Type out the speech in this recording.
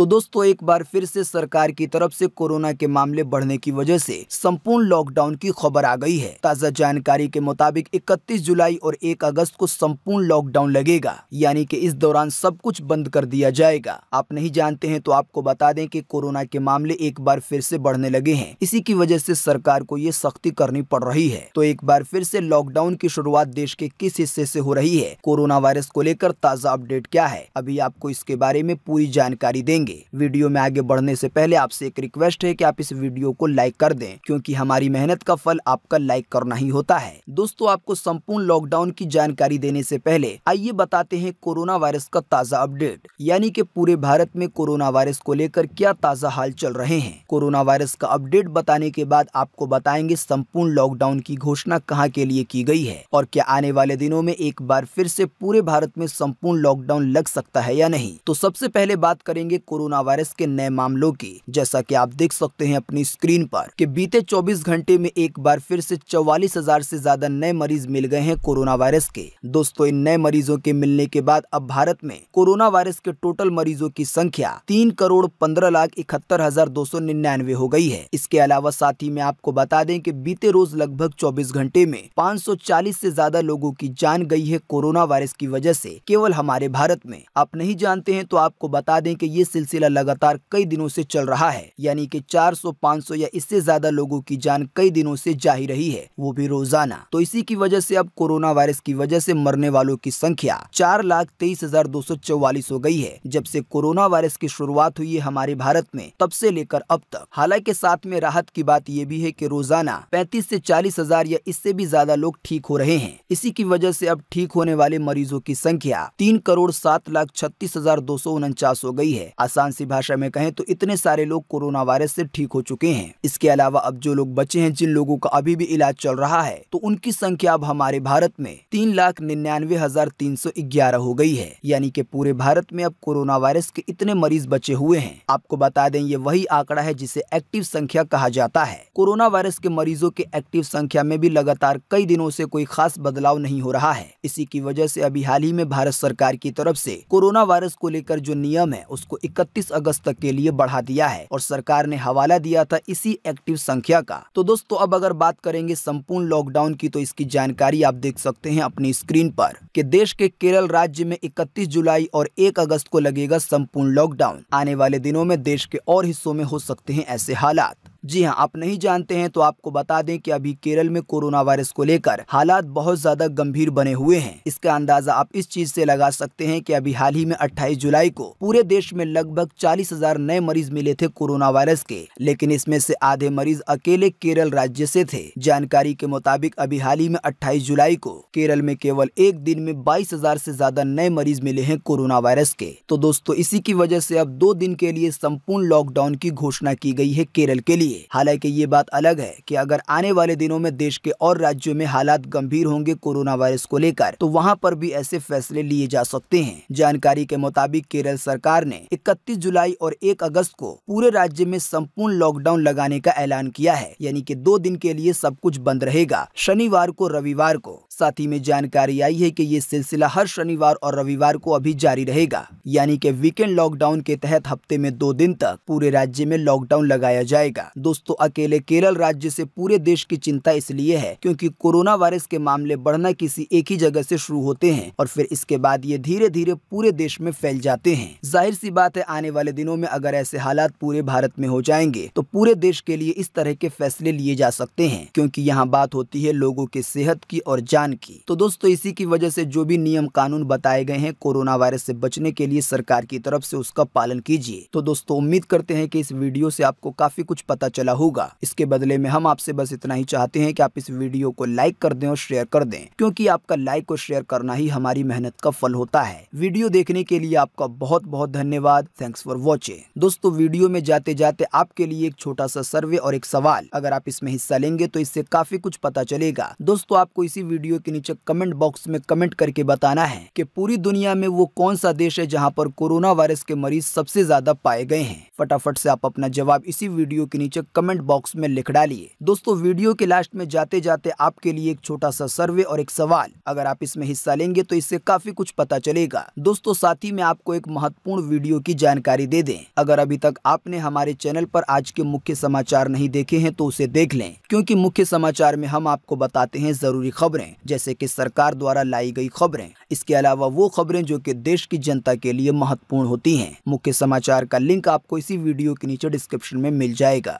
तो दोस्तों एक बार फिर से सरकार की तरफ से कोरोना के मामले बढ़ने की वजह से संपूर्ण लॉकडाउन की खबर आ गई है ताजा जानकारी के मुताबिक 31 जुलाई और 1 अगस्त को संपूर्ण लॉकडाउन लगेगा यानी कि इस दौरान सब कुछ बंद कर दिया जाएगा आप नहीं जानते हैं तो आपको बता दें की कोरोना के मामले एक बार फिर से बढ़ने लगे हैं इसी की वजह से सरकार को ये सख्ती करनी पड़ रही है तो एक बार फिर से लॉकडाउन की शुरुआत देश के किस हिस्से ऐसी हो रही है कोरोना वायरस को लेकर ताजा अपडेट क्या है अभी आपको इसके बारे में पूरी जानकारी देंगे करेंगे वीडियो में आगे बढ़ने से पहले आपसे एक रिक्वेस्ट है कि आप इस वीडियो को लाइक कर दें क्योंकि हमारी मेहनत का फल आपका लाइक करना ही होता है दोस्तों आपको संपूर्ण लॉकडाउन की जानकारी देने से पहले आइए बताते हैं कोरोना वायरस का ताजा अपडेट यानी कि पूरे भारत में कोरोना वायरस को लेकर क्या ताजा हाल चल रहे हैं कोरोना वायरस का अपडेट बताने के बाद आपको बताएंगे संपूर्ण लॉकडाउन की घोषणा कहाँ के लिए की गयी है और क्या आने वाले दिनों में एक बार फिर ऐसी पूरे भारत में संपूर्ण लॉकडाउन लग सकता है या नहीं तो सबसे पहले बात करेंगे कोरोना वायरस के नए मामलों की जैसा कि आप देख सकते हैं अपनी स्क्रीन पर कि बीते 24 घंटे में एक बार फिर से चौवालीस हजार से ज्यादा नए मरीज मिल गए हैं कोरोना वायरस के दोस्तों इन नए मरीजों के मिलने के बाद अब भारत में कोरोना वायरस के टोटल मरीजों की संख्या तीन करोड़ पंद्रह लाख इकहत्तर हजार दो सौ निन्यानवे हो गयी है इसके अलावा साथ ही में आपको बता दें की बीते रोज लगभग चौबीस घंटे में पाँच सौ चालीस ऐसी ज्यादा लोगों की जान गयी है कोरोना वायरस की वजह ऐसी केवल हमारे भारत में आप नहीं जानते हैं तो आपको बता दें की ये सिलसिला लगातार कई दिनों से चल रहा है यानी कि 400, 500 या इससे ज्यादा लोगों की जान कई दिनों से जा ही रही है वो भी रोजाना तो इसी की वजह से अब कोरोना वायरस की वजह से मरने वालों की संख्या चार लाख तेईस हजार दो सौ चौवालीस हो गई है जब से कोरोना वायरस की शुरुआत हुई है हमारे भारत में तब से लेकर अब तक हालांकि साथ में राहत की बात ये भी है की रोजाना पैंतीस ऐसी चालीस हजार या इससे भी ज्यादा लोग ठीक हो रहे हैं इसी की वजह ऐसी अब ठीक होने वाले मरीजों की संख्या तीन करोड़ सात लाख छत्तीस हजार दो सौ उनचास हो गई है आसान सी भाषा में कहें तो इतने सारे लोग कोरोना वायरस से ठीक हो चुके हैं इसके अलावा अब जो लोग बचे हैं जिन लोगों का अभी भी इलाज चल रहा है तो उनकी संख्या अब हमारे भारत में तीन लाख निन्यानवे हजार तीन सौ ग्यारह हो गई है यानी कि पूरे भारत में अब कोरोना वायरस के इतने मरीज बचे हुए हैं आपको बता दें ये वही आंकड़ा है जिसे एक्टिव संख्या कहा जाता है कोरोना वायरस के मरीजों के एक्टिव संख्या में भी लगातार कई दिनों से कोई खास बदलाव नहीं हो रहा है इसी की वजह से अभी हाल ही में भारत सरकार की तरफ से कोरोना वायरस को लेकर जो नियम है उसको इकतीस अगस्त तक के लिए बढ़ा दिया है और सरकार ने हवाला दिया था इसी एक्टिव संख्या का तो दोस्तों अब अगर बात करेंगे संपूर्ण लॉकडाउन की तो इसकी जानकारी आप देख सकते हैं अपनी स्क्रीन पर कि देश के केरल राज्य में 31 जुलाई और 1 अगस्त को लगेगा संपूर्ण लॉकडाउन आने वाले दिनों में देश के और हिस्सों में हो सकते हैं ऐसे हालात जी हाँ आप नहीं जानते हैं तो आपको बता दें कि अभी केरल में कोरोना वायरस को लेकर हालात बहुत ज्यादा गंभीर बने हुए हैं इसका अंदाजा आप इस चीज से लगा सकते हैं कि अभी हाल ही में 28 जुलाई को पूरे देश में लगभग चालीस हजार नए मरीज मिले थे कोरोना वायरस के लेकिन इसमें से आधे मरीज अकेले केरल राज्य ऐसी थे जानकारी के मुताबिक अभी हाल ही में अट्ठाईस जुलाई को केरल में केवल एक दिन में बाईस हजार ज्यादा नए मरीज मिले हैं कोरोना वायरस के तो दोस्तों इसी की वजह ऐसी अब दो दिन के लिए संपूर्ण लॉकडाउन की घोषणा की गयी है केरल के लिए चाहिए हालांकि ये बात अलग है कि अगर आने वाले दिनों में देश के और राज्यों में हालात गंभीर होंगे कोरोना वायरस को लेकर तो वहाँ पर भी ऐसे फैसले लिए जा सकते हैं जानकारी के मुताबिक केरल सरकार ने इकतीस जुलाई और एक अगस्त को पूरे राज्य में संपूर्ण लॉकडाउन लगाने का ऐलान किया है यानी की दो दिन के लिए सब कुछ बंद रहेगा शनिवार को रविवार को साथ ही में जानकारी आई है की ये सिलसिला हर शनिवार और रविवार को अभी जारी रहेगा यानी कि वीकेंड लॉकडाउन के तहत हफ्ते में दो दिन तक पूरे राज्य में लॉकडाउन लगाया जाएगा दोस्तों अकेले केरल राज्य से पूरे देश की चिंता इसलिए है क्योंकि कोरोना वायरस के मामले बढ़ना किसी एक ही जगह से शुरू होते हैं और फिर इसके बाद ये धीरे धीरे पूरे देश में फैल जाते हैं जाहिर सी बात है आने वाले दिनों में अगर ऐसे हालात पूरे भारत में हो जाएंगे तो पूरे देश के लिए इस तरह के फैसले लिए जा सकते हैं क्योंकि यहाँ बात होती है लोगों की सेहत की और जान की तो दोस्तों इसी की वजह से जो भी नियम कानून बताए गए हैं कोरोना वायरस से बचने के लिए सरकार की तरफ से उसका पालन कीजिए तो दोस्तों उम्मीद करते हैं कि इस वीडियो से आपको काफी कुछ पता चला होगा इसके बदले में हम आपसे बस इतना ही चाहते हैं कि आप इस वीडियो को लाइक कर दें और शेयर कर दें क्योंकि आपका लाइक और शेयर करना ही हमारी मेहनत का फल होता है वीडियो देखने के लिए आपका बहुत बहुत धन्यवाद थैंक्स फॉर वॉचिंग दोस्तों वीडियो में जाते जाते आपके लिए एक छोटा सा सर्वे और एक सवाल अगर आप इसमें हिस्सा लेंगे तो इससे काफी कुछ पता चलेगा दोस्तों आपको इसी वीडियो के नीचे कमेंट बॉक्स में कमेंट करके बताना है की पूरी दुनिया में वो कौन सा देश है जहाँ पर कोरोना वायरस के मरीज सबसे ज्यादा पाए गए हैं फटाफट से आप अपना जवाब इसी वीडियो के नीचे कमेंट बॉक्स में लिख डालिए दोस्तों वीडियो के लास्ट में जाते जाते आपके लिए एक छोटा सा सर्वे और एक सवाल अगर आप इसमें हिस्सा लेंगे तो इससे काफी कुछ पता चलेगा दोस्तों साथ ही में आपको एक महत्वपूर्ण वीडियो की जानकारी दे दे अगर अभी तक आपने हमारे चैनल पर आज के मुख्य समाचार नहीं देखे हैं तो उसे देख लें क्योंकि मुख्य समाचार में हम आपको बताते हैं जरूरी खबरें जैसे कि सरकार द्वारा लाई गई खबरें इसके अलावा वो खबरें जो कि देश की जनता के लिए महत्वपूर्ण होती हैं मुख्य समाचार का लिंक आपको इसी वीडियो के नीचे डिस्क्रिप्शन में मिल जाएगा